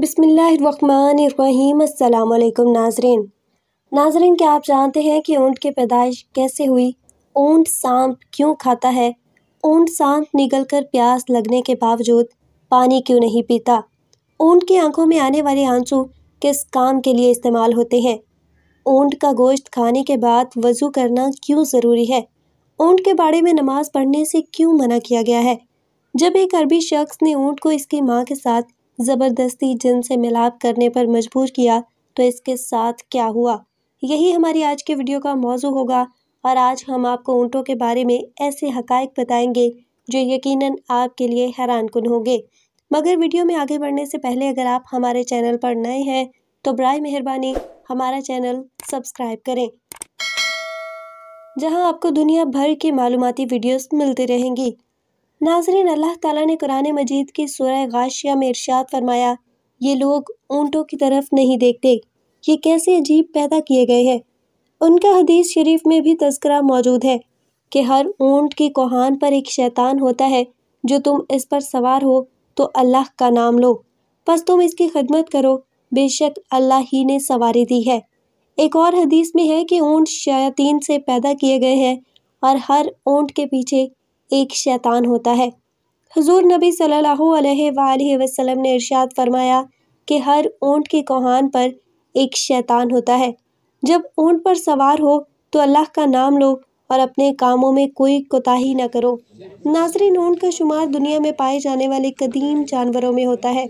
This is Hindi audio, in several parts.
बिसमीम् अल्लाम नाजरन नाजरीन क्या आप जानते हैं कि ऊँट की पैदाइश कैसे हुई ऊँट सांप क्यों खाता है ऊँट सांप निकल कर प्यास लगने के बावजूद पानी क्यों नहीं पीता ऊँट की आंखों में आने वाले आंसू किस काम के लिए इस्तेमाल होते हैं ऊँट का गोश्त खाने के बाद वज़ू करना क्यों ज़रूरी है ऊँट के बारे में नमाज़ पढ़ने से क्यों मना किया गया है जब एक अरबी शख्स ने ऊँट को इसकी माँ के साथ ज़बरदस्ती जिन से मिलाप करने पर मजबूर किया तो इसके साथ क्या हुआ यही हमारी आज के वीडियो का मौजू होगा और आज हम आपको ऊँटों के बारे में ऐसे हकायक बताएंगे जो यकीनन आपके लिए हैरान कन होंगे मगर वीडियो में आगे बढ़ने से पहले अगर आप हमारे चैनल पर नए हैं तो बर मेहरबानी हमारा चैनल सब्सक्राइब करें जहां आपको दुनिया भर की मालूमती वीडियोस मिलती रहेंगी नाजरीन अल्लाह ताला ने कुरान मजीद की सूरह गाशिया में इरशाद फरमाया ये लोग ऊँटों की तरफ नहीं देखते ये कैसे अजीब पैदा किए गए हैं उनका हदीस शरीफ में भी तस्करा मौजूद है कि हर ऊँट की कोहान पर एक शैतान होता है जो तुम इस पर सवार हो तो अल्लाह का नाम लो बस तुम इसकी खदमत करो बेशक अल्लाह ही ने सवारी दी है एक और हदीस में है कि ऊँट शयातीन से पैदा किए गए हैं और हर ऊँट के पीछे एक शैतान होता है हजूर नबी सल्लल्लाहु ने इरशाद फरमाया कि हर ऊँट के कोहान पर एक शैतान होता है जब ऊँट पर सवार हो तो अल्लाह का नाम लो और अपने कामों में कोई कोताही ना करो नाजरीन ऊँट का शुमार दुनिया में पाए जाने वाले कदीम जानवरों में होता है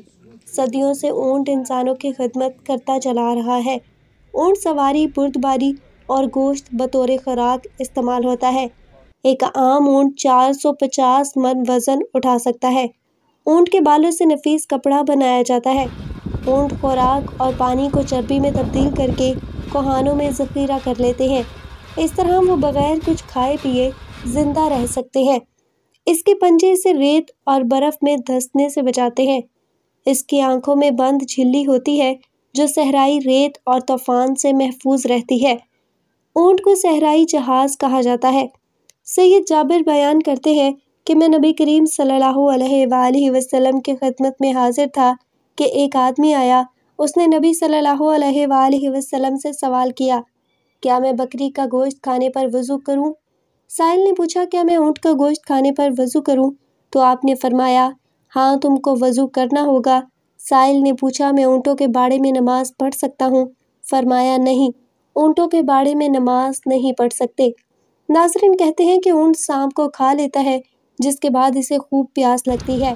सदियों से ऊँट इंसानों की खदमत करता चला रहा है ऊँट सवारी बुर्दबारी और गोश्त बतौर खुराक इस्तेमाल होता है एक आम ऊंट 450 मन वज़न उठा सकता है ऊंट के बालों से नफीस कपड़ा बनाया जाता है ऊंट खुराक और पानी को चर्बी में तब्दील करके कोहानों में ज़खीरा कर लेते हैं इस तरह वो बग़ैर कुछ खाए पिए ज़िंदा रह सकते हैं इसके पंजे इसे रेत और बर्फ़ में धंसने से बचाते हैं इसकी आंखों में बंद झिल्ली होती है जो सहराई रेत और तूफान से महफूज रहती है ऊंट को सहराई जहाज़ कहा जाता है सैयद जाबिर बयान करते हैं कि मैं नबी करीम सल्लल्लाहु अलैहि वसल्लम की खदमत में हाजिर था कि एक आदमी आया उसने नबी सल्लल्लाहु अलैहि वसल्लम से सवाल किया क्या मैं बकरी का गोश्त खाने पर वज़ू करूं? साहिल ने पूछा क्या मैं ऊँट का गोश्त खाने पर वज़ू करूं? तो आपने फरमाया हाँ तुमको वज़ू करना होगा साहिल ने पूछा मैं ऊँटों के बाड़े में नमाज़ पढ़ सकता हूँ फरमाया नहीं ऊँटों के बाड़े में नमाज नहीं पढ़ सकते नाजरीन कहते हैं कि ऊंट सांप को खा लेता है जिसके बाद इसे खूब प्यास लगती है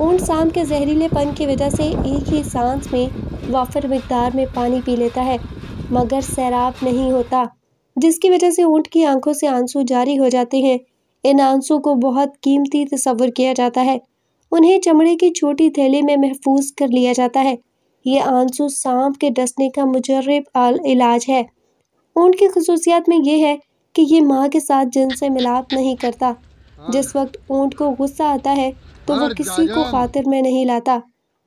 ऊंट सांप के जहरीलेपन की वजह से एक ही सांस में वाफर मकदार में पानी पी लेता है मगर सैराब नहीं होता जिसकी वजह से ऊंट की आंखों से आंसू जारी हो जाते हैं इन आंसू को बहुत कीमती तस्वर किया जाता है उन्हें चमड़े की छोटी थैली में महफूज कर लिया जाता है ये आंसू सांप के डसने का मुजरब इलाज है ऊँट की खसूसियात में यह है कि ये माँ के साथ जिन से मिलाप नहीं करता हाँ। जिस वक्त ऊँट को गुस्सा आता है तो वो किसी को खातिर में नहीं लाता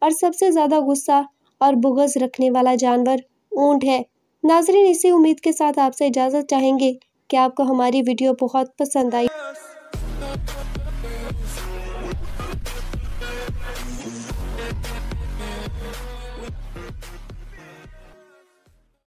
और सबसे ज़्यादा गुस्सा और बुगज रखने वाला जानवर ऊँट है नाजरीन इसी उम्मीद के साथ आपसे इजाज़त चाहेंगे कि आपको हमारी वीडियो बहुत पसंद आई